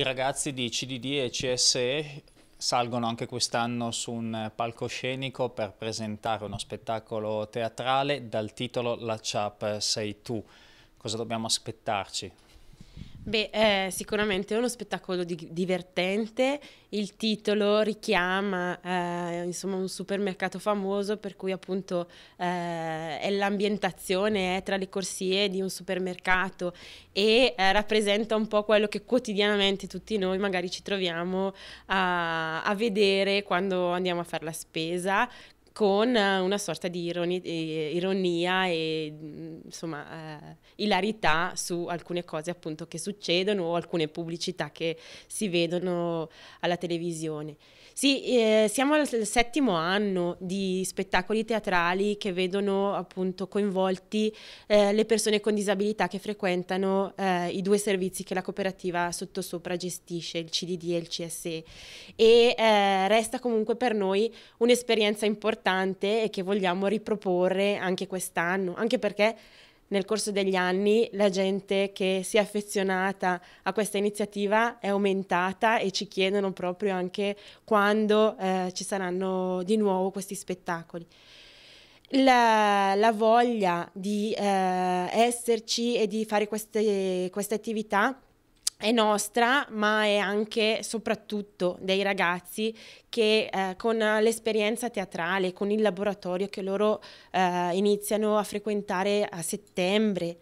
I ragazzi di CDD e CSE salgono anche quest'anno su un palcoscenico per presentare uno spettacolo teatrale dal titolo La Chap sei tu. Cosa dobbiamo aspettarci? Beh, è eh, sicuramente è uno spettacolo di- divertente, il titolo richiama eh, insomma, un supermercato famoso per cui appunto eh, è l'ambientazione è tra le corsie di un supermercato e eh, rappresenta un po' quello che quotidianamente tutti noi magari ci troviamo a, a vedere quando andiamo a fare la spesa, con eh, una sorta di eh, ironia e mm, insomma eh, ilarità su alcune cose appunto che succedono o alcune pubblicità che si vedono alla televisione. Sì, eh, siamo al settimo anno di spettacoli teatrali che vedono appunto coinvolti eh, le persone con disabilità che frequentano eh, i due servizi che la cooperativa sottosopra gestisce, il CDD e il CSE. E eh, resta comunque per noi un'esperienza importante importante e che vogliamo riproporre anche quest'anno, anche perché nel corso degli anni la gente che si è affezionata a questa iniziativa è aumentata e ci chiedono proprio anche quando eh, ci saranno di nuovo questi spettacoli. La, la voglia di eh, esserci e di fare queste, queste attività è nostra, ma è anche e soprattutto dei ragazzi che eh, con l'esperienza teatrale, con il laboratorio che loro eh, iniziano a frequentare a settembre,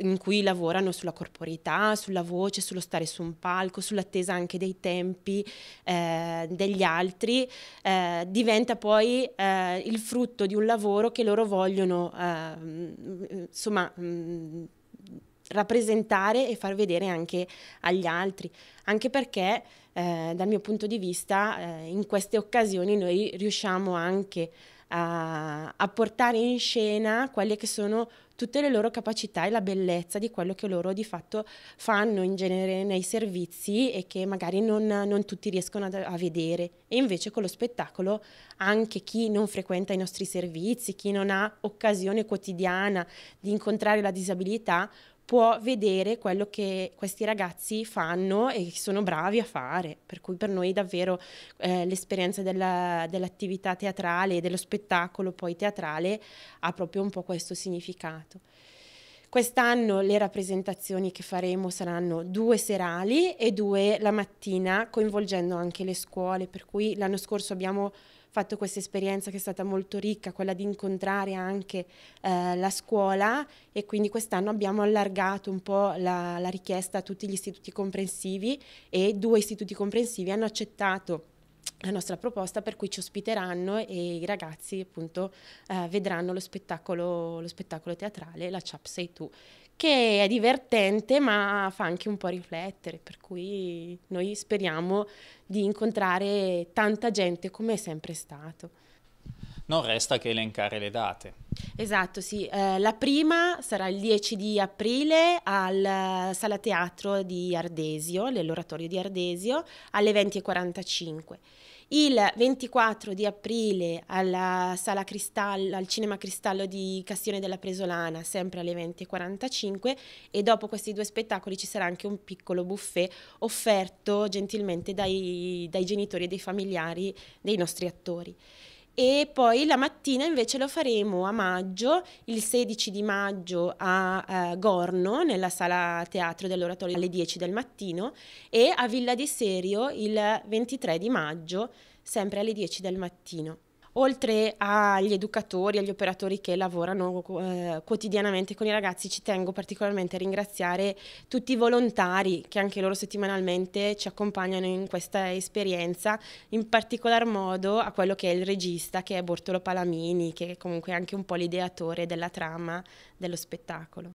in cui lavorano sulla corporità, sulla voce, sullo stare su un palco, sull'attesa anche dei tempi eh, degli altri, eh, diventa poi eh, il frutto di un lavoro che loro vogliono ehm, insomma mh, mm, rappresentare e far vedere anche agli altri, anche perché eh, dal mio punto di vista eh, in queste occasioni noi riusciamo anche a, a, portare in scena quelle che sono tutte le loro capacità e la bellezza di quello che loro di fatto fanno in genere nei servizi e che magari non, non tutti riescono a, a vedere. E invece con lo spettacolo anche chi non frequenta i nostri servizi, chi non ha occasione quotidiana di incontrare la disabilità, può vedere quello che questi ragazzi fanno e sono bravi a fare, per cui per noi davvero eh, l'esperienza dell'attività teatrale e dello spettacolo poi teatrale ha proprio un po' questo significato. Quest'anno le rappresentazioni che faremo saranno due serali e due la mattina, coinvolgendo anche le scuole, per cui l'anno scorso abbiamo fatto questa esperienza che è stata molto ricca, quella di incontrare anche eh, la scuola e quindi quest'anno abbiamo allargato un po' la, la richiesta a tutti gli istituti comprensivi e due istituti comprensivi hanno accettato la nostra proposta per cui ci ospiteranno e i ragazzi appunto eh, vedranno lo spettacolo, lo spettacolo, teatrale La Chap Sei Tu che è divertente ma fa anche un po' riflettere per cui noi speriamo di incontrare tanta gente come è sempre stato non resta che elencare le date. Esatto, sì. Eh, la prima sarà il 10 di aprile al eh, Sala Teatro di Ardesio, nell'oratorio di Ardesio, alle 20.45. Il 24 di aprile alla Sala Cristallo, al Cinema Cristallo di Castione della Presolana, sempre alle 20.45 e dopo questi due spettacoli ci sarà anche un piccolo buffet offerto gentilmente dai, dai genitori e dai familiari dei nostri attori e poi la mattina invece lo faremo a maggio, il 16 di maggio a eh, Gorno, nella sala teatro dell'oratorio alle 10 del mattino e a Villa di Serio il 23 di maggio, sempre alle 10 del mattino. Oltre agli educatori, agli operatori che lavorano eh, quotidianamente con i ragazzi, ci tengo particolarmente a ringraziare tutti i volontari che anche loro settimanalmente ci accompagnano in questa esperienza, in particolar modo a quello che è il regista, che è Bortolo Palamini, che è comunque anche un po' l'ideatore della trama dello spettacolo.